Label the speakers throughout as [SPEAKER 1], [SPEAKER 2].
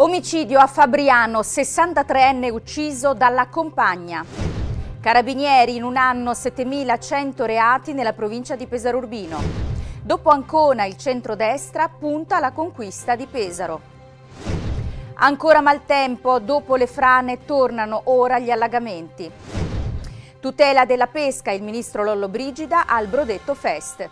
[SPEAKER 1] Omicidio a Fabriano, 63enne ucciso dalla compagna. Carabinieri in un anno 7.100 reati nella provincia di Pesaro Urbino. Dopo Ancona il centrodestra punta alla conquista di Pesaro. Ancora maltempo, dopo le frane tornano ora gli allagamenti. Tutela della pesca, il ministro Lollo Brigida al Brodetto Fest.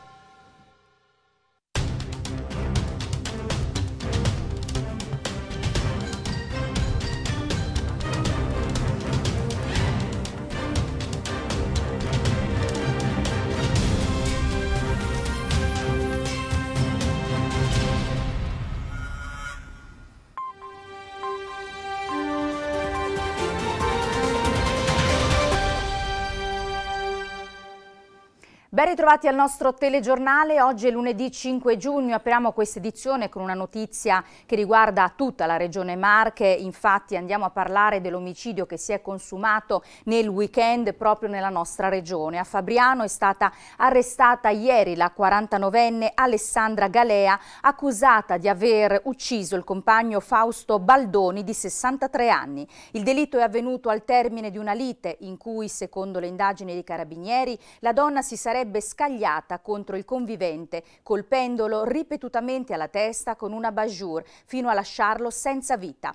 [SPEAKER 1] Ben ritrovati al nostro telegiornale, oggi è lunedì 5 giugno, apriamo questa edizione con una notizia che riguarda tutta la regione Marche, infatti andiamo a parlare dell'omicidio che si è consumato nel weekend proprio nella nostra regione. A Fabriano è stata arrestata ieri la 49enne Alessandra Galea accusata di aver ucciso il compagno Fausto Baldoni di 63 anni. Il delitto è avvenuto al termine di una lite in cui secondo le indagini dei carabinieri la donna si sarebbe sarebbe scagliata contro il convivente, colpendolo ripetutamente alla testa con una bajour fino a lasciarlo senza vita.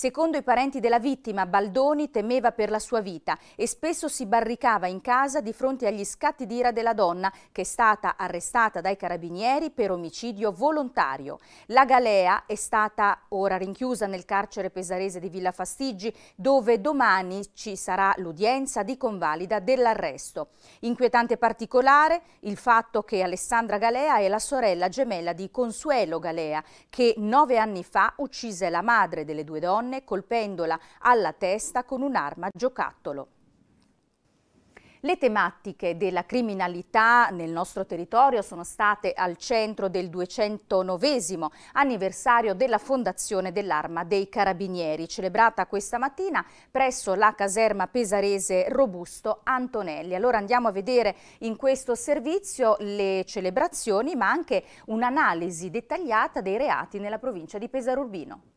[SPEAKER 1] Secondo i parenti della vittima, Baldoni temeva per la sua vita e spesso si barricava in casa di fronte agli scatti d'ira della donna, che è stata arrestata dai carabinieri per omicidio volontario. La Galea è stata ora rinchiusa nel carcere pesarese di Villa Fastiggi, dove domani ci sarà l'udienza di convalida dell'arresto. Inquietante particolare il fatto che Alessandra Galea è la sorella gemella di Consuelo Galea, che nove anni fa uccise la madre delle due donne donne colpendola alla testa con un'arma giocattolo. Le tematiche della criminalità nel nostro territorio sono state al centro del 209 anniversario della fondazione dell'Arma dei Carabinieri, celebrata questa mattina presso la caserma pesarese Robusto Antonelli. Allora andiamo a vedere in questo servizio le celebrazioni ma anche un'analisi dettagliata dei reati nella provincia di Pesarurbino. Urbino.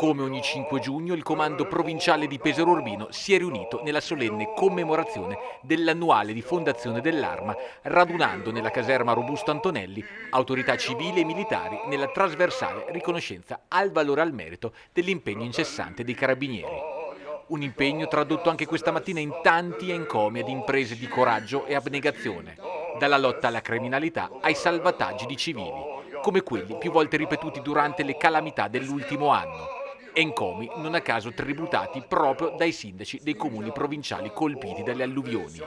[SPEAKER 2] Come ogni 5 giugno, il comando provinciale di Pesaro Urbino si è riunito nella solenne commemorazione dell'annuale di fondazione dell'Arma, radunando nella caserma Robusto Antonelli autorità civili e militari nella trasversale riconoscenza al valore al merito dell'impegno incessante dei carabinieri. Un impegno tradotto anche questa mattina in tanti encomi ad imprese di coraggio e abnegazione, dalla lotta alla criminalità ai salvataggi di civili, come quelli più volte ripetuti durante le calamità dell'ultimo anno encomi non a caso tributati proprio dai sindaci dei comuni provinciali colpiti dalle alluvioni.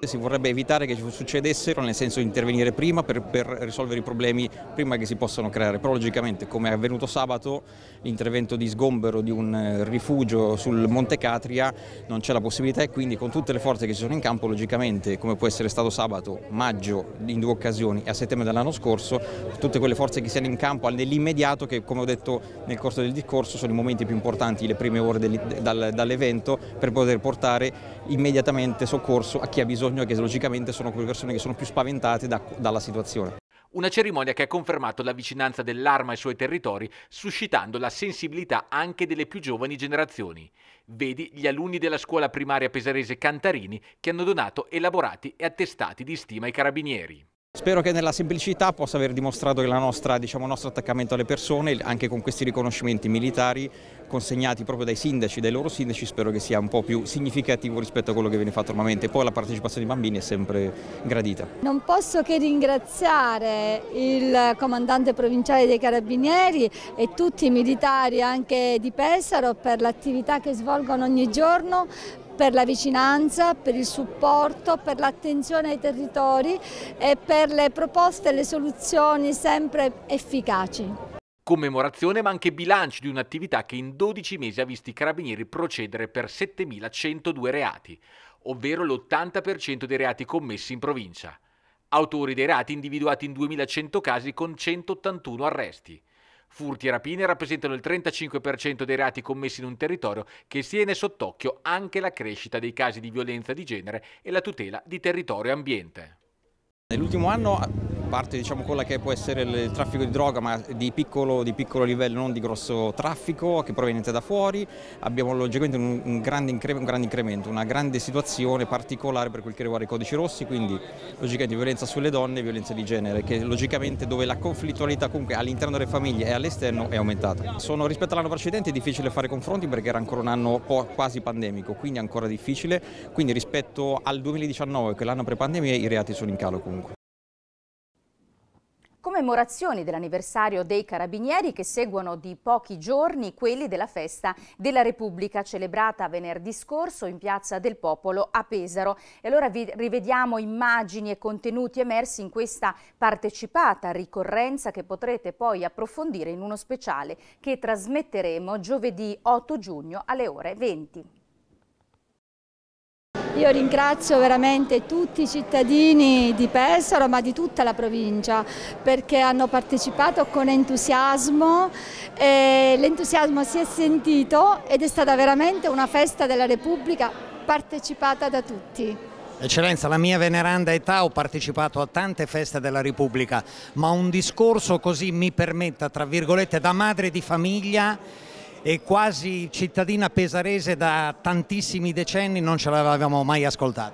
[SPEAKER 3] Si vorrebbe evitare che ci succedesse, nel senso di intervenire prima per, per risolvere i problemi prima che si possano creare, però logicamente come è avvenuto sabato l'intervento di sgombero di un eh, rifugio sul Monte Catria non c'è la possibilità e quindi con tutte le forze che ci sono in campo logicamente come può essere stato sabato, maggio in due occasioni e a settembre dell'anno scorso, tutte quelle forze che siano in campo nell'immediato che come ho detto nel corso del discorso sono i momenti più importanti, le prime ore dall'evento, per poter portare immediatamente soccorso a chi ha bisogno bisogno e che logicamente sono quelle persone che sono più spaventate da, dalla situazione.
[SPEAKER 2] Una cerimonia che ha confermato la vicinanza dell'arma ai suoi territori, suscitando la sensibilità anche delle più giovani generazioni. Vedi gli alunni della scuola primaria pesarese Cantarini che hanno donato elaborati e attestati di stima ai carabinieri.
[SPEAKER 3] Spero che nella semplicità possa aver dimostrato che diciamo, il diciamo, nostro attaccamento alle persone, anche con questi riconoscimenti militari consegnati proprio dai sindaci, dai loro sindaci, spero che sia un po' più significativo rispetto a quello che viene fatto normalmente. Poi la partecipazione dei bambini è sempre gradita.
[SPEAKER 4] Non posso che ringraziare il comandante provinciale dei Carabinieri e tutti i militari anche di Pesaro per l'attività che svolgono ogni giorno per la vicinanza, per il supporto, per l'attenzione ai territori e per le proposte e le soluzioni sempre efficaci
[SPEAKER 2] commemorazione ma anche bilancio di un'attività che in 12 mesi ha visto i carabinieri procedere per 7.102 reati, ovvero l'80% dei reati commessi in provincia. Autori dei reati individuati in 2.100 casi con 181 arresti. Furti e rapine rappresentano il 35% dei reati commessi in un territorio che tiene sott'occhio anche la crescita dei casi di
[SPEAKER 3] violenza di genere e la tutela di territorio e ambiente. Nell'ultimo anno parte diciamo, quella che può essere il traffico di droga ma di piccolo, di piccolo livello, non di grosso traffico che proveniente da fuori, abbiamo logicamente un, un, grande un, grande incremento, una grande situazione particolare per quel che riguarda i codici rossi, quindi logicamente violenza sulle donne e violenza di genere, che logicamente dove la conflittualità comunque all'interno delle famiglie e all'esterno è aumentata. Sono, rispetto all'anno precedente è difficile fare confronti perché era ancora un anno quasi pandemico, quindi ancora difficile, quindi rispetto al 2019 che è l'anno pre-pandemia i reati sono in calo comunque
[SPEAKER 1] commemorazioni dell'anniversario dei Carabinieri che seguono di pochi giorni quelli della festa della Repubblica celebrata venerdì scorso in Piazza del Popolo a Pesaro. E allora vi rivediamo immagini e contenuti emersi in questa partecipata ricorrenza che potrete poi approfondire in uno speciale che trasmetteremo giovedì 8 giugno alle ore 20.
[SPEAKER 4] Io ringrazio veramente tutti i cittadini di Pesaro ma di tutta la provincia perché hanno partecipato con entusiasmo, l'entusiasmo si è sentito ed è stata veramente una festa della Repubblica partecipata da tutti.
[SPEAKER 5] Eccellenza, la mia veneranda età ho partecipato a tante feste della Repubblica, ma un discorso così mi permetta, tra virgolette, da madre di famiglia e quasi cittadina pesarese da tantissimi decenni non ce l'avevamo mai ascoltata.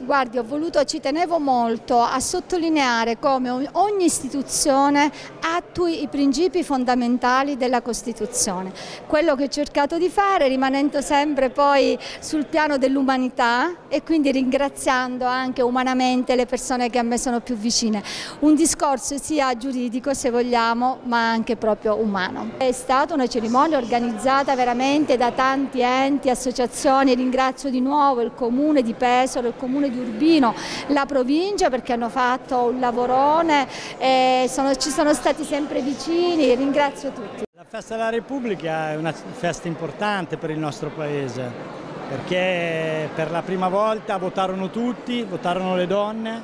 [SPEAKER 4] Guardi, ho voluto, ci tenevo molto a sottolineare come ogni istituzione attui i principi fondamentali della Costituzione. Quello che ho cercato di fare rimanendo sempre poi sul piano dell'umanità e quindi ringraziando anche umanamente le persone che a me sono più vicine. Un discorso sia giuridico se vogliamo ma anche proprio umano. È stata una cerimonia organizzata veramente da tanti enti, associazioni, ringrazio di nuovo il Comune di Pesaro, il Comune Comune di Urbino, la provincia perché hanno fatto un lavorone e sono, ci sono stati sempre vicini, ringrazio tutti.
[SPEAKER 5] La Festa della Repubblica è una festa importante per il nostro Paese perché per la prima volta votarono tutti, votarono le donne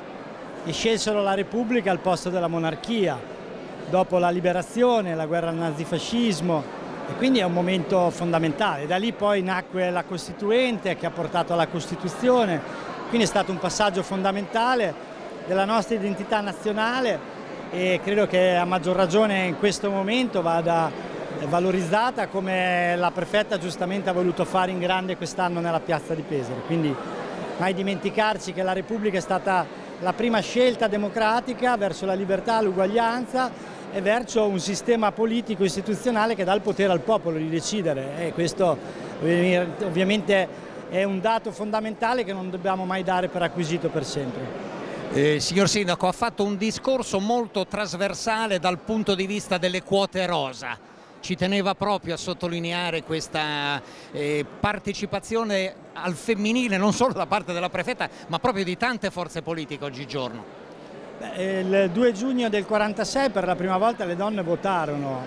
[SPEAKER 5] e scelsero la Repubblica al posto della monarchia, dopo la liberazione, la guerra al nazifascismo e quindi è un momento fondamentale. Da lì poi nacque la Costituente che ha portato alla Costituzione quindi è stato un passaggio fondamentale della nostra identità nazionale e credo che a maggior ragione in questo momento vada valorizzata come la prefetta giustamente ha voluto fare in grande quest'anno nella piazza di Pesaro. Quindi mai dimenticarci che la Repubblica è stata la prima scelta democratica verso la libertà, l'uguaglianza e verso un sistema politico istituzionale che dà il potere al popolo di decidere e questo ovviamente è un dato fondamentale che non dobbiamo mai dare per acquisito per sempre. Eh, signor Sindaco, ha fatto un discorso molto trasversale dal punto di vista delle quote rosa. Ci teneva proprio a sottolineare questa eh, partecipazione al femminile, non solo da
[SPEAKER 6] parte della prefetta, ma proprio di tante forze politiche oggigiorno.
[SPEAKER 5] Beh, il 2 giugno del 1946 per la prima volta le donne votarono,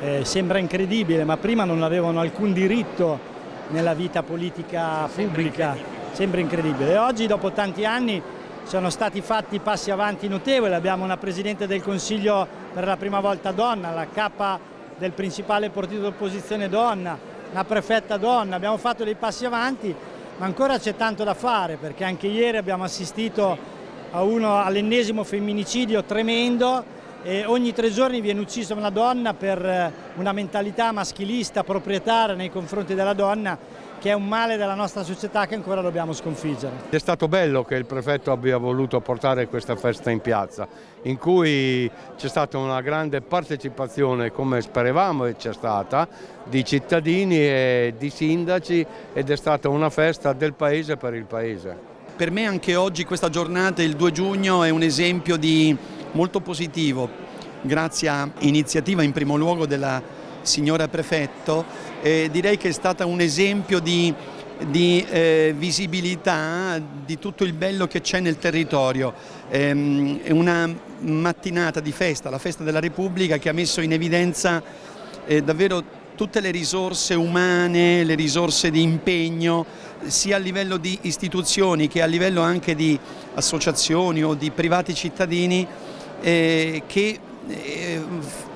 [SPEAKER 5] eh, sembra incredibile, ma prima non avevano alcun diritto nella vita politica pubblica. Sembra incredibile. E oggi, dopo tanti anni, sono stati fatti passi avanti notevoli. Abbiamo una Presidente del Consiglio per la prima volta donna, la capa del principale partito d'opposizione donna, la prefetta donna. Abbiamo fatto dei passi avanti, ma ancora c'è tanto da fare perché anche ieri abbiamo assistito all'ennesimo femminicidio tremendo e ogni tre giorni viene uccisa una donna per eh, una mentalità maschilista, proprietaria nei confronti della donna che è un male della nostra società che ancora dobbiamo sconfiggere.
[SPEAKER 7] È stato bello che il prefetto abbia voluto portare questa festa in piazza, in cui c'è stata una grande partecipazione, come speravamo e c'è stata, di cittadini e di sindaci ed è stata una festa del paese per il paese. Per me anche oggi questa giornata, il 2 giugno, è un esempio di molto positivo, grazie a iniziativa in primo luogo della signora Prefetto, eh, direi che è stata un esempio di, di eh, visibilità di tutto il bello che c'è nel territorio. Eh, è una mattinata di festa, la festa della Repubblica, che ha messo in evidenza eh, davvero tutte le risorse umane, le risorse di impegno, sia a livello di istituzioni che a livello anche di associazioni o di privati cittadini eh, che eh,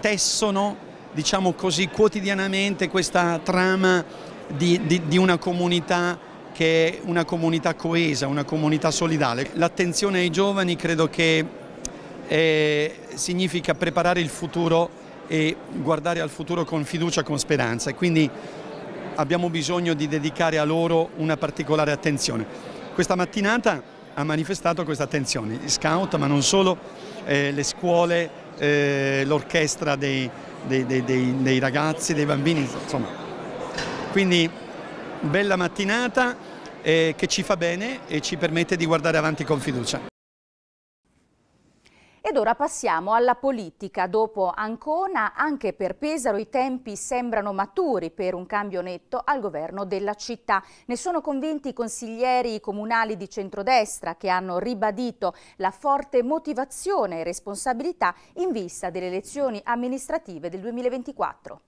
[SPEAKER 7] tessono diciamo così, quotidianamente questa trama di, di, di una comunità che è una comunità coesa, una comunità solidale. L'attenzione ai giovani credo che eh, significa preparare il futuro e guardare al futuro con fiducia, con speranza e quindi abbiamo bisogno di dedicare a loro una particolare attenzione. Questa mattinata ha manifestato questa attenzione, gli scout ma non solo, eh, le scuole, eh, l'orchestra dei, dei, dei, dei, ragazzi, dei bambini, insomma. Quindi bella mattinata eh, che ci fa bene e ci permette di guardare avanti con fiducia.
[SPEAKER 1] Ed ora passiamo alla politica. Dopo Ancona, anche per Pesaro i tempi sembrano maturi per un cambio netto al governo della città. Ne sono convinti i consiglieri comunali di centrodestra che hanno ribadito la forte motivazione e responsabilità in vista delle elezioni amministrative del 2024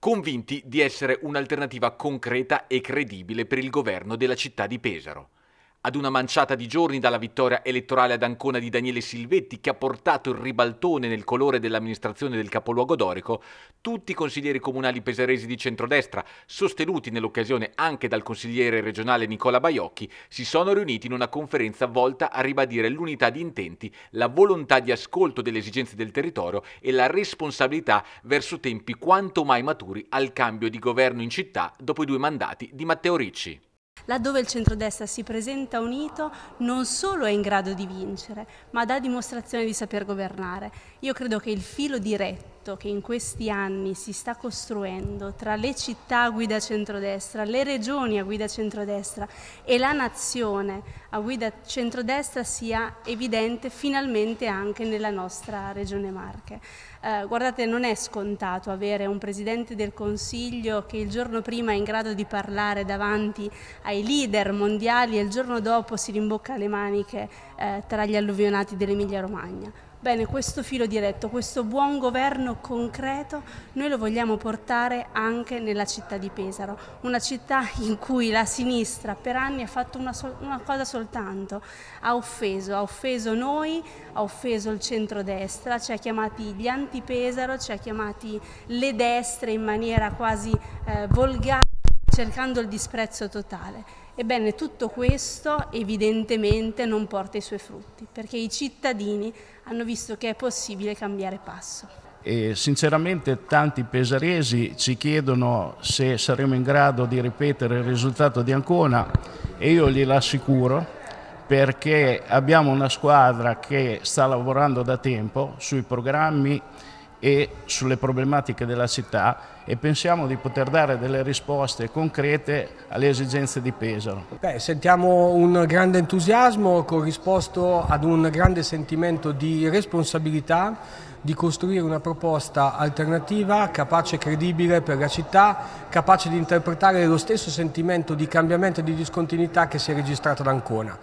[SPEAKER 2] convinti di essere un'alternativa concreta e credibile per il governo della città di Pesaro. Ad una manciata di giorni dalla vittoria elettorale ad Ancona di Daniele Silvetti, che ha portato il ribaltone nel colore dell'amministrazione del capoluogo dorico, tutti i consiglieri comunali pesaresi di centrodestra, sostenuti nell'occasione anche dal consigliere regionale Nicola Baiocchi, si sono riuniti in una conferenza volta a ribadire l'unità di intenti, la volontà di ascolto delle esigenze del territorio e la responsabilità verso tempi quanto mai maturi al cambio di governo in città dopo i due mandati di Matteo Ricci.
[SPEAKER 8] Laddove il centrodestra si presenta unito non solo è in grado di vincere, ma dà dimostrazione di saper governare. Io credo che il filo diretto progetto che in questi anni si sta costruendo tra le città a guida centrodestra, le regioni a guida centrodestra e la nazione a guida centrodestra sia evidente finalmente anche nella nostra regione Marche. Eh, guardate, non è scontato avere un Presidente del Consiglio che il giorno prima è in grado di parlare davanti ai leader mondiali e il giorno dopo si rimbocca le maniche eh, tra gli alluvionati dell'Emilia Romagna. Bene, questo filo diretto, questo buon governo concreto, noi lo vogliamo portare anche nella città di Pesaro, una città in cui la sinistra per anni ha fatto una, sol- una cosa soltanto, ha offeso, ha offeso noi, ha offeso il centrodestra, ci ha chiamati gli anti-Pesaro, ci ha chiamati le destre in maniera quasi eh, volgare, cercando il disprezzo totale. Ebbene, tutto questo evidentemente non porta i suoi frutti, perché i cittadini hanno visto che è possibile cambiare passo.
[SPEAKER 9] E sinceramente tanti
[SPEAKER 5] pesaresi ci chiedono se saremo in grado di ripetere il risultato di Ancona e io glielo assicuro perché abbiamo una squadra che sta lavorando da tempo sui programmi e sulle problematiche della città e pensiamo di poter dare delle risposte concrete alle esigenze di
[SPEAKER 6] Pesaro.
[SPEAKER 9] Beh, sentiamo un grande entusiasmo corrisposto ad un grande sentimento di responsabilità di costruire una proposta alternativa capace e credibile per la città, capace di interpretare lo stesso sentimento di cambiamento e di discontinuità che si è registrato ad Ancona.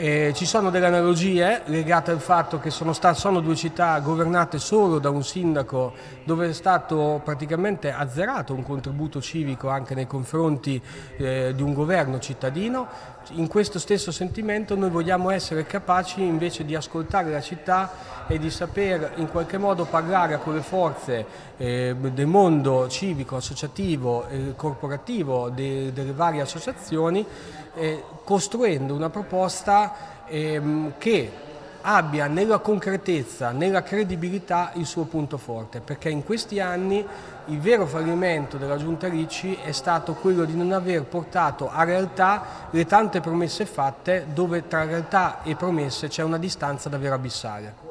[SPEAKER 9] Eh, ci sono delle analogie legate al fatto che sono, sono, due città governate solo da un sindaco dove è stato praticamente azzerato un contributo civico anche nei confronti eh, di un governo cittadino. In questo stesso sentimento noi vogliamo essere capaci invece di ascoltare la città e di saper in qualche modo parlare a quelle forze eh, del mondo civico, associativo, eh, corporativo, de, delle varie associazioni, eh, costruendo una proposta ehm, che abbia nella concretezza, nella credibilità il suo punto forte, perché in questi anni il vero fallimento della Giunta Ricci è stato quello di non aver portato a realtà le tante promesse fatte dove tra realtà e promesse c'è una distanza davvero abissale.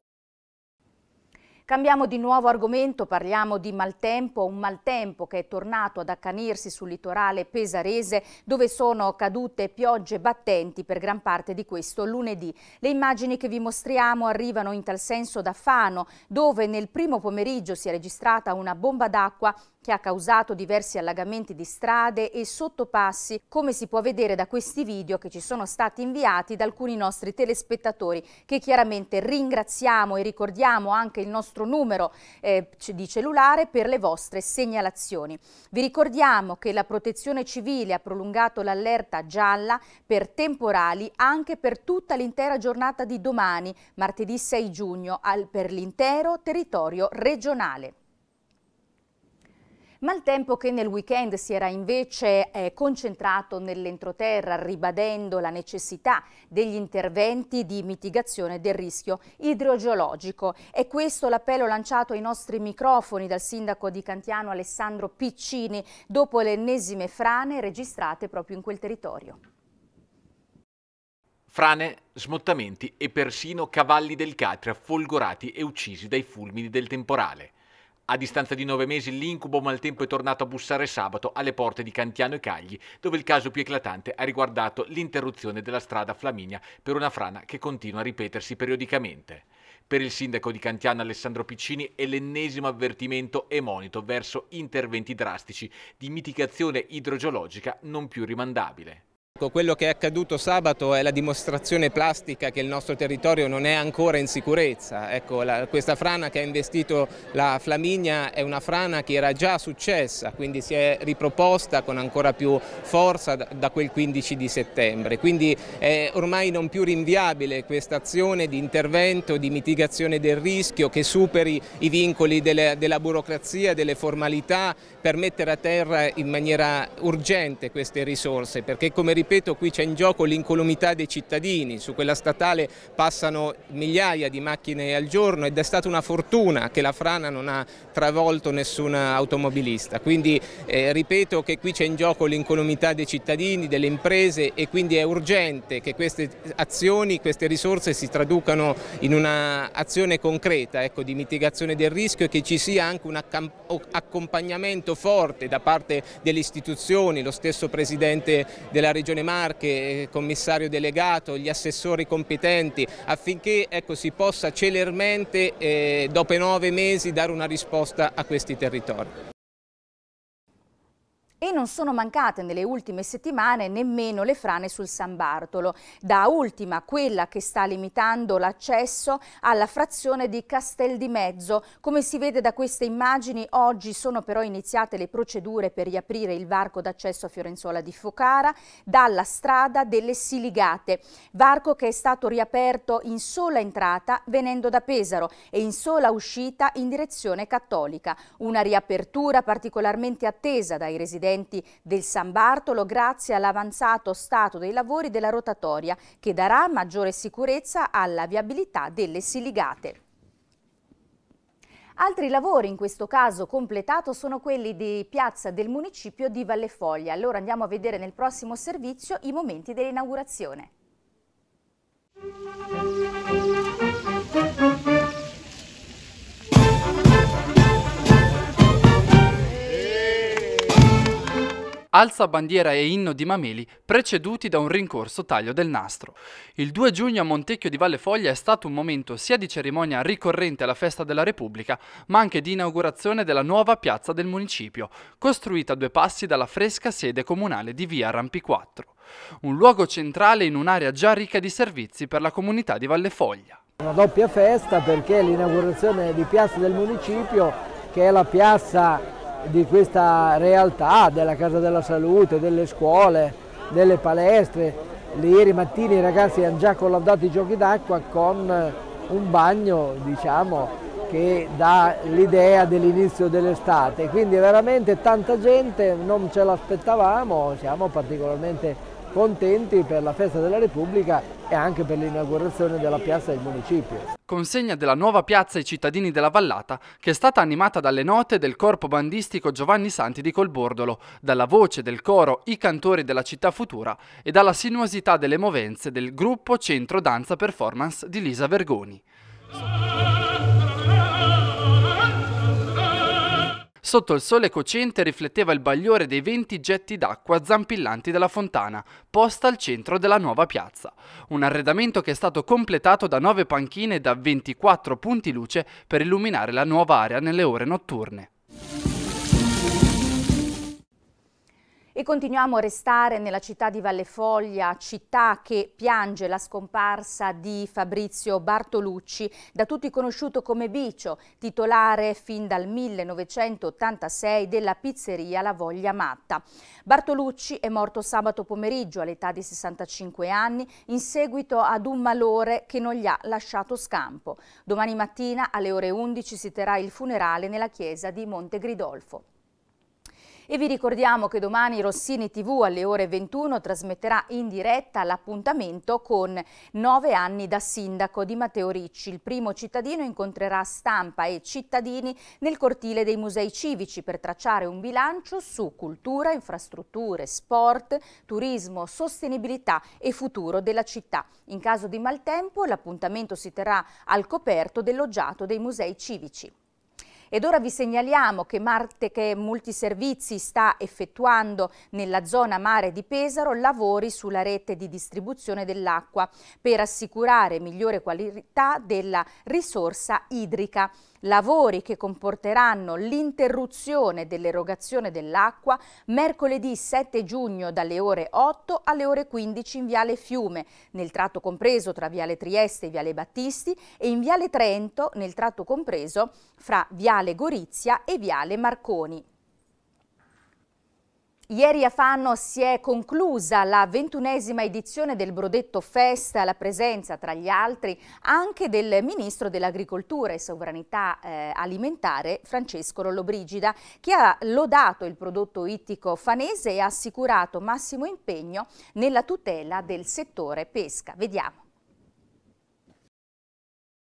[SPEAKER 1] Cambiamo di nuovo argomento, parliamo di maltempo, un maltempo che è tornato ad accanirsi sul litorale pesarese dove sono cadute piogge battenti per gran parte di questo lunedì. Le immagini che vi mostriamo arrivano in tal senso da Fano dove nel primo pomeriggio si è registrata una bomba d'acqua che ha causato diversi allagamenti di strade e sottopassi come si può vedere da questi video che ci sono stati inviati da alcuni nostri telespettatori che chiaramente ringraziamo e ricordiamo anche il nostro vostro numero eh, di cellulare per le vostre segnalazioni. Vi ricordiamo che la protezione civile ha prolungato l'allerta gialla per temporali anche per tutta l'intera giornata di domani, martedì 6 giugno, al, per l'intero territorio regionale tempo che nel weekend si era invece eh, concentrato nell'entroterra ribadendo la necessità degli interventi di mitigazione del rischio idrogeologico. E questo l'appello lanciato ai nostri microfoni dal sindaco di Cantiano Alessandro Piccini dopo le ennesime frane registrate proprio in quel territorio.
[SPEAKER 2] Frane, smottamenti e persino cavalli del Catria folgorati e uccisi dai fulmini del temporale. A distanza di nove mesi l'incubo maltempo è tornato a bussare sabato alle porte di Cantiano e Cagli, dove il caso più eclatante ha riguardato l'interruzione della strada Flaminia per una frana che continua a ripetersi periodicamente. Per il sindaco di Cantiano Alessandro Piccini è l'ennesimo avvertimento e monito verso interventi drastici di mitigazione idrogeologica non più rimandabile.
[SPEAKER 6] Ecco, quello che è accaduto sabato è la dimostrazione plastica che il nostro territorio non è ancora in sicurezza. Ecco, la, questa frana che ha investito la Flaminia è una frana che era già successa, quindi si è riproposta con ancora più forza da, da quel 15 di settembre. Quindi è ormai non più rinviabile questa azione di intervento, di mitigazione del rischio che superi i vincoli delle, della burocrazia, delle formalità per mettere a terra in maniera urgente queste risorse, perché come ripeto ripeto, qui c'è in gioco l'incolumità dei cittadini, su quella statale passano migliaia di macchine al giorno ed è stata una fortuna che la frana non ha travolto nessun automobilista, quindi eh, ripeto che qui c'è in gioco l'incolumità dei cittadini, delle imprese e quindi è urgente che queste azioni, queste risorse si traducano in un'azione concreta ecco, di mitigazione del rischio e che ci sia anche un accompagnamento forte da parte delle istituzioni, lo stesso Presidente della Regione Regione Marche, eh, commissario delegato, gli assessori competenti affinché ecco, si possa celermente eh, dopo nove mesi dare una risposta a questi territori.
[SPEAKER 1] E non sono mancate nelle ultime settimane nemmeno le frane sul San Bartolo, da ultima quella che sta limitando l'accesso alla frazione di Castel di Mezzo. Come si vede da queste immagini, oggi sono però iniziate le procedure per riaprire il varco d'accesso a Fiorenzuola di Focara dalla strada delle Siligate, varco che è stato riaperto in sola entrata venendo da Pesaro e in sola uscita in direzione cattolica. Una riapertura particolarmente attesa dai residenti residenti del San Bartolo grazie all'avanzato stato dei lavori della rotatoria che darà maggiore sicurezza alla viabilità delle siligate. Altri lavori in questo caso completato sono quelli di piazza del municipio di Vallefoglia. Allora andiamo a vedere nel prossimo servizio i momenti dell'inaugurazione.
[SPEAKER 10] alza bandiera e inno di Mameli, preceduti da un rincorso taglio del nastro. Il 2 giugno a Montecchio di Valle Foglia è stato un momento sia di cerimonia ricorrente alla festa della Repubblica, ma anche di inaugurazione della nuova piazza del municipio, costruita a due passi dalla fresca sede comunale di via Rampi 4. Un luogo centrale in un'area già ricca di servizi per la comunità di Valle Foglia.
[SPEAKER 9] Una doppia festa perché l'inaugurazione di piazza del municipio, che è la piazza di questa realtà della casa della salute, delle scuole, delle palestre. Ieri mattina i ragazzi hanno già collaudato i giochi d'acqua con eh, un bagno diciamo, che dà l'idea dell'inizio dell'estate, quindi veramente tanta gente, non ce l'aspettavamo, siamo particolarmente contenti per la festa della Repubblica e anche per l'inaugurazione della piazza del municipio.
[SPEAKER 10] Consegna della nuova piazza ai cittadini della Vallata che è stata animata dalle note del corpo bandistico Giovanni Santi di Colbordolo, dalla voce del coro I Cantori della Città Futura e dalla sinuosità delle movenze del gruppo Centro Danza Performance di Lisa Vergoni. Sotto il sole cocente rifletteva il bagliore dei venti getti d'acqua zampillanti della fontana, posta al centro della nuova piazza. Un arredamento che è stato completato da nove panchine da 24 punti luce per illuminare la nuova area nelle ore notturne.
[SPEAKER 1] E continuiamo a restare nella città di Valle Foglia, città che piange la scomparsa di Fabrizio Bartolucci, da tutti conosciuto come Bicio, titolare fin dal 1986 della pizzeria La Voglia Matta. Bartolucci è morto sabato pomeriggio all'età di 65 anni in seguito ad un malore che non gli ha lasciato scampo. Domani mattina alle ore 11 si terrà il funerale nella chiesa di Monte Gridolfo. E vi ricordiamo che domani Rossini TV alle ore 21 trasmetterà in diretta l'appuntamento con 9 anni da sindaco di Matteo Ricci. Il primo cittadino incontrerà stampa e cittadini nel cortile dei musei civici per tracciare un bilancio su cultura, infrastrutture, sport, turismo, sostenibilità e futuro della città. In caso di maltempo l'appuntamento si terrà al coperto del loggiato dei musei civici. Ed ora vi segnaliamo che Martech Multiservizi sta effettuando nella zona mare di Pesaro lavori sulla rete di distribuzione dell'acqua per assicurare migliore qualità della risorsa idrica lavori che comporteranno l'interruzione dell'erogazione dell'acqua mercoledì 7 giugno dalle ore 8 alle ore 15 in Viale Fiume, nel tratto compreso tra Viale Trieste e Viale Battisti e in Viale Trento nel tratto compreso fra Viale Gorizia e Viale Marconi. Ieri a Fanno si è conclusa la ventunesima edizione del Brodetto Fest, la presenza tra gli altri anche del Ministro dell'Agricoltura e Sovranità eh, Alimentare Francesco Lollobrigida che ha lodato il prodotto ittico fanese e ha assicurato massimo impegno nella tutela del settore pesca. Vediamo.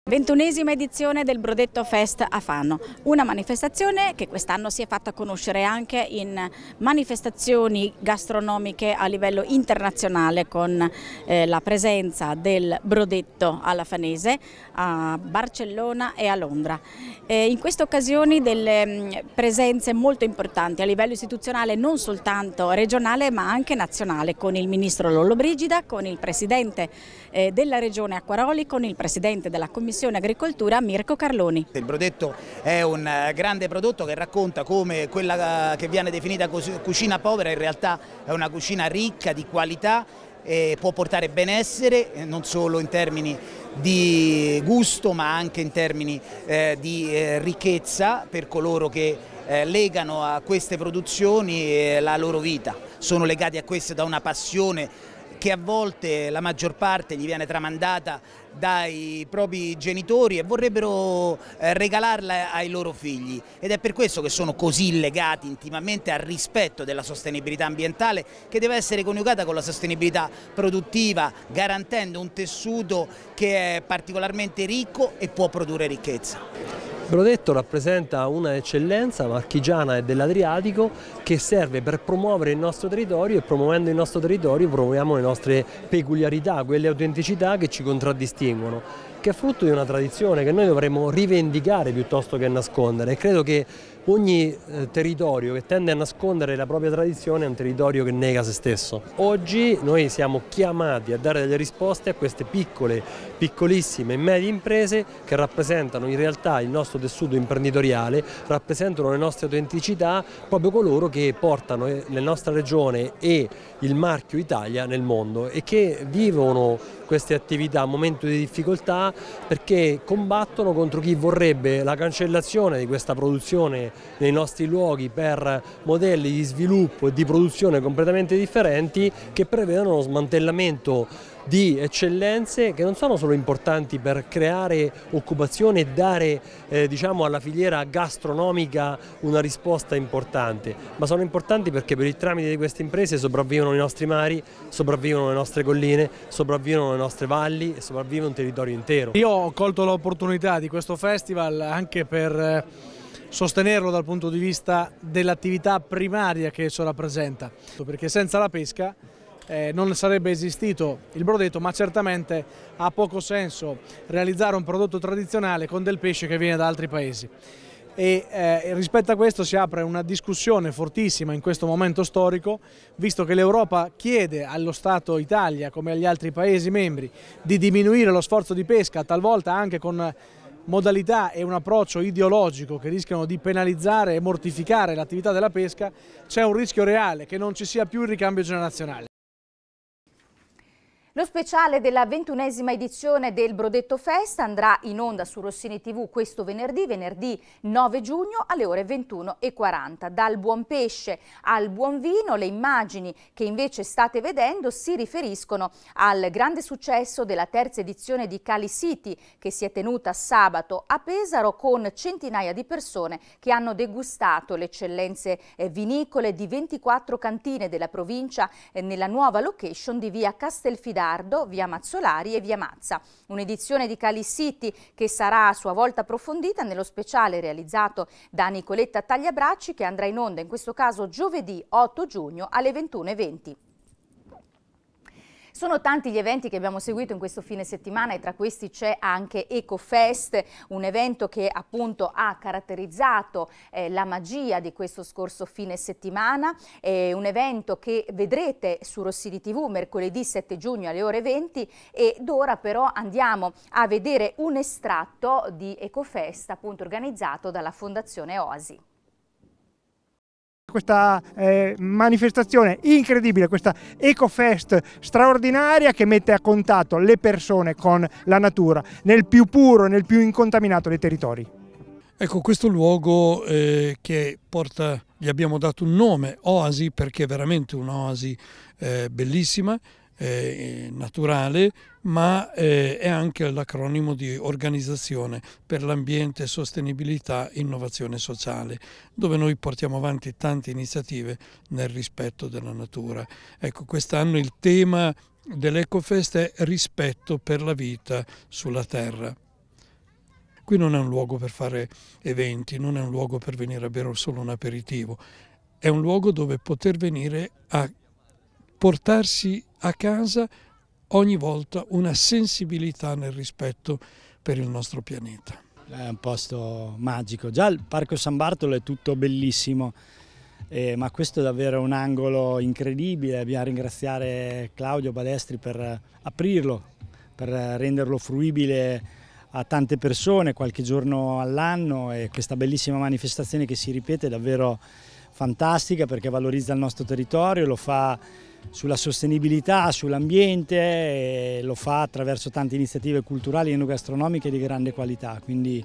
[SPEAKER 1] Ventunesima edizione del Brodetto Fest a Fanno, una manifestazione che quest'anno si è fatta conoscere anche in manifestazioni gastronomiche a livello internazionale con eh, la presenza del Brodetto alla Fanese a Barcellona e a Londra. Eh, in queste occasioni delle mm, presenze molto importanti a livello istituzionale non soltanto regionale ma anche nazionale con il Ministro Lollobrigida, con il Presidente eh, della Regione Acquaroli con il Presidente della Commissione
[SPEAKER 6] Agricoltura Mirko Carloni. Il brodetto è un eh, grande prodotto che racconta come quella eh, che viene definita cucina povera in realtà è una cucina ricca di qualità e può portare benessere eh, non solo in termini di gusto ma anche in termini eh, di eh, ricchezza per coloro che eh, legano a queste produzioni la loro vita. Sono legati a queste da una passione che a volte la maggior parte gli viene tramandata dai propri genitori e vorrebbero eh, regalarla ai loro figli ed è per questo che sono così legati intimamente al rispetto della sostenibilità ambientale che deve essere coniugata con la sostenibilità produttiva garantendo un tessuto che è particolarmente ricco e può produrre ricchezza.
[SPEAKER 11] Brodetto rappresenta un'eccellenza marchigiana e dell'Adriatico che serve per promuovere il nostro territorio e promuovendo il nostro territorio promuoviamo le nostre peculiarità, quelle autenticità che ci contraddistinguono che è frutto di una tradizione che noi dovremmo rivendicare piuttosto che nascondere e credo che Ogni eh, territorio che tende a nascondere la propria tradizione è un territorio che nega se stesso. Oggi noi siamo chiamati a dare delle risposte a queste piccole, piccolissime e medie imprese che rappresentano in realtà il nostro tessuto imprenditoriale, rappresentano le nostre autenticità, proprio coloro che portano eh, la nostra regione e il marchio Italia nel mondo e che vivono queste attività a momento di difficoltà perché combattono contro chi vorrebbe la cancellazione di questa produzione nei nostri luoghi per modelli di sviluppo e di produzione completamente differenti che prevedono lo smantellamento di eccellenze che non sono solo importanti per creare occupazione e dare eh, diciamo, alla filiera gastronomica una risposta importante, ma sono importanti perché per il tramite di queste imprese sopravvivono i nostri mari, sopravvivono le nostre colline, sopravvivono le nostre valli e sopravvive un territorio intero.
[SPEAKER 9] Io ho colto l'opportunità di questo festival anche per eh, sostenerlo dal punto di vista dell'attività primaria che esso rappresenta, perché senza la pesca eh, non sarebbe esistito il brodetto, ma certamente ha poco senso realizzare un prodotto tradizionale con del pesce che viene da altri paesi. E, eh, rispetto a questo si apre una discussione fortissima in questo momento storico, visto che l'Europa chiede allo Stato Italia, come agli altri Paesi membri, di diminuire lo sforzo di pesca, talvolta anche con modalità e un approccio ideologico che rischiano di penalizzare e mortificare l'attività della pesca, c'è un rischio reale che non ci sia più il ricambio generazionale.
[SPEAKER 1] Lo speciale della ventunesima edizione del Brodetto Fest andrà in onda su Rossini TV questo venerdì, venerdì 9 giugno alle ore 21.40. Dal buon pesce al buon vino le immagini che invece state vedendo si riferiscono al grande successo della terza edizione di Cali City che si è tenuta sabato a Pesaro con centinaia di persone che hanno degustato le eccellenze eh, vinicole di 24 cantine della provincia eh, nella nuova location di via Castelfidardo Gallardo, via Mazzolari e via Mazza. Un'edizione di Cali City che sarà a sua volta approfondita nello speciale realizzato da Nicoletta Tagliabracci che andrà in onda in questo caso giovedì 8 giugno alle 21.20. Sono tanti gli eventi che abbiamo seguito in questo fine settimana e tra questi c'è anche EcoFest, un evento che appunto ha caratterizzato eh, la magia di questo scorso fine settimana, è un evento che vedrete su Rossini TV mercoledì 7 giugno alle ore 20 ed ora però andiamo a vedere un estratto di EcoFest appunto organizzato dalla Fondazione Oasi
[SPEAKER 5] questa eh, manifestazione incredibile, questa EcoFest straordinaria che mette a contatto le persone con la natura nel più puro, nel più incontaminato dei territori.
[SPEAKER 12] Ecco, questo luogo eh, che porta, gli abbiamo dato un nome, Oasi, perché è veramente un'oasi eh, bellissima, eh, naturale, ma eh, è anche l'acronimo di Organizzazione per l'Ambiente, Sostenibilità e Innovazione Sociale, dove noi portiamo avanti tante iniziative nel rispetto della natura. Ecco, quest'anno il tema dell'Ecofest è rispetto per la vita sulla terra. Qui non è un luogo per fare eventi, non è un luogo per venire a bere solo un aperitivo, è un luogo dove poter venire a portarsi a casa ogni volta una sensibilità nel rispetto per il nostro
[SPEAKER 5] pianeta. È un posto magico, già il Parco San Bartolo è tutto bellissimo, eh, ma questo è davvero un angolo incredibile, dobbiamo ringraziare Claudio Balestri per aprirlo, per renderlo fruibile a tante persone qualche giorno all'anno e questa bellissima manifestazione che si ripete è davvero fantastica perché valorizza il nostro territorio, lo fa sulla sostenibilità, sull'ambiente, e lo fa attraverso tante iniziative culturali e gastronomiche di grande qualità, quindi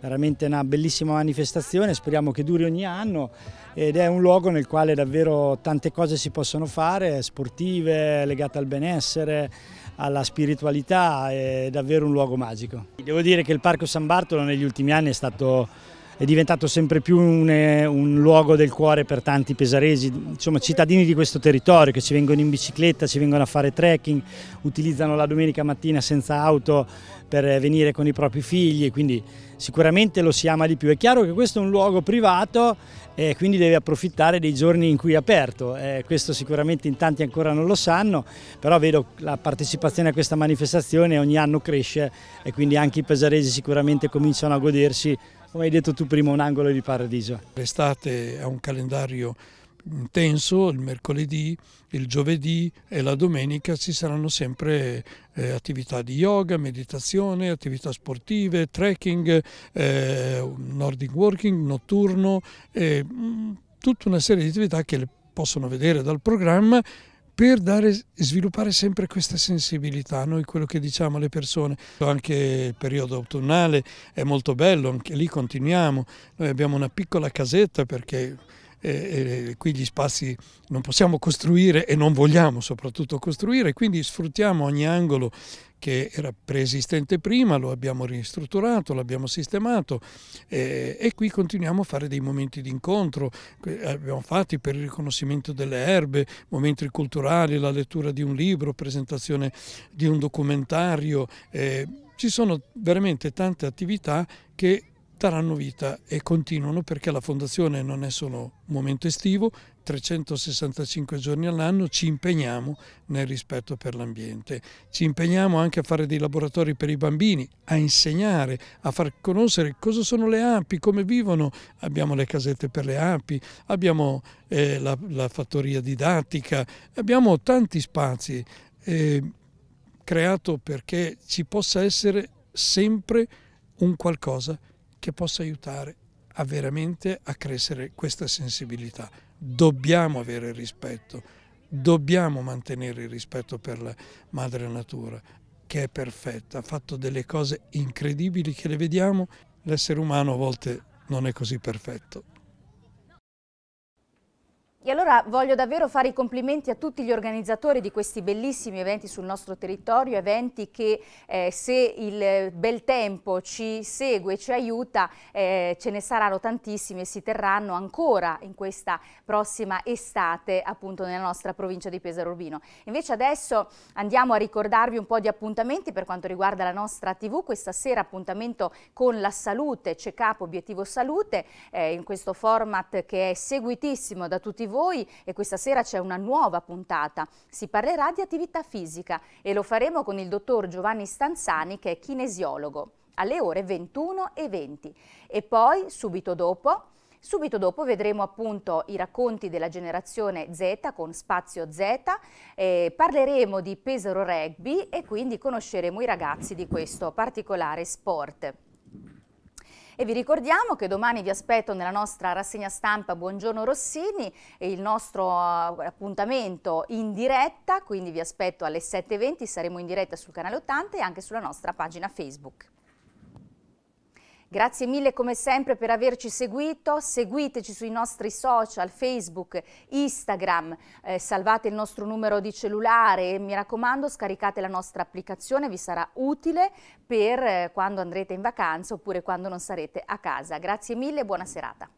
[SPEAKER 5] veramente una bellissima manifestazione, speriamo che duri ogni anno ed è un luogo nel quale davvero tante cose si possono fare, sportive, legate al benessere, alla spiritualità, è davvero un luogo magico. Devo dire che il Parco San Bartolo negli ultimi anni è stato è diventato sempre più un, eh, un, luogo del cuore per tanti pesaresi, insomma cittadini di questo territorio che ci vengono in bicicletta, ci vengono a fare trekking, utilizzano la domenica mattina senza auto per eh, venire con i propri figli, quindi sicuramente lo si ama di più. È chiaro che questo è un luogo privato e quindi deve approfittare dei giorni in cui è aperto, eh, questo sicuramente in tanti ancora non lo sanno, però vedo la partecipazione a questa manifestazione ogni anno cresce e quindi anche i pesaresi sicuramente cominciano a godersi come hai detto tu prima, un angolo di paradiso.
[SPEAKER 12] L'estate ha un calendario intenso, il mercoledì, il giovedì e la domenica ci saranno sempre eh, attività di yoga, meditazione, attività sportive, trekking, eh, nordic working, notturno, eh, mm, tutta una serie di attività che le possono vedere dal programma per dare, sviluppare sempre questa sensibilità, noi quello che diciamo alle persone, anche il periodo autunnale è molto bello, anche lì continuiamo, noi abbiamo una piccola casetta perché eh, eh, qui gli spazi non possiamo costruire e non vogliamo soprattutto costruire, quindi sfruttiamo ogni angolo che era preesistente prima, lo abbiamo ristrutturato, l'abbiamo sistemato eh, e qui continuiamo a fare dei momenti di incontro, abbiamo fatti per il riconoscimento delle erbe, momenti culturali, la lettura di un libro, presentazione di un documentario, eh, ci sono veramente tante attività che daranno vita e continuano perché la fondazione non è solo un momento estivo, 365 giorni all'anno ci impegniamo nel rispetto per l'ambiente, ci impegniamo anche a fare dei laboratori per i bambini, a insegnare, a far conoscere cosa sono le api, come vivono, abbiamo le casette per le api, abbiamo eh, la, la, fattoria didattica, abbiamo tanti spazi eh, creato perché ci possa essere sempre un qualcosa che che possa aiutare a veramente a crescere questa sensibilità. Dobbiamo avere rispetto, dobbiamo mantenere il rispetto per la madre natura che è perfetta, ha fatto delle cose incredibili che le vediamo, l'essere umano a volte non è così perfetto.
[SPEAKER 1] E allora voglio davvero fare i complimenti a tutti gli organizzatori di questi bellissimi eventi sul nostro territorio, eventi che eh, se il bel tempo ci segue, e ci aiuta, eh, ce ne saranno tantissimi e si terranno ancora in questa prossima estate appunto nella nostra provincia di Pesaro Urbino. Invece adesso andiamo a ricordarvi un po' di appuntamenti per quanto riguarda la nostra TV, questa sera appuntamento con la salute, check up, obiettivo salute, eh, in questo format che è seguitissimo da tutti voi voi e questa sera c'è una nuova puntata. Si parlerà di attività fisica e lo faremo con il dottor Giovanni Stanzani che è kinesiologo alle ore 21 e 20 e poi subito dopo Subito dopo vedremo appunto i racconti della generazione Z con Spazio Z, eh, parleremo di Pesaro Rugby e quindi conosceremo i ragazzi di questo particolare sport. E vi ricordiamo che domani vi aspetto nella nostra rassegna stampa Buongiorno Rossini, e eh, il nostro eh, appuntamento in diretta, quindi vi aspetto alle 7.20, saremo in diretta sul canale 80 e anche sulla nostra pagina Facebook. Grazie mille come sempre per averci seguito, seguiteci sui nostri social, Facebook, Instagram, eh, salvate il nostro numero di cellulare e mi raccomando scaricate la nostra applicazione, vi sarà utile per eh, quando andrete in vacanza oppure quando non sarete a casa. Grazie mille e buona serata.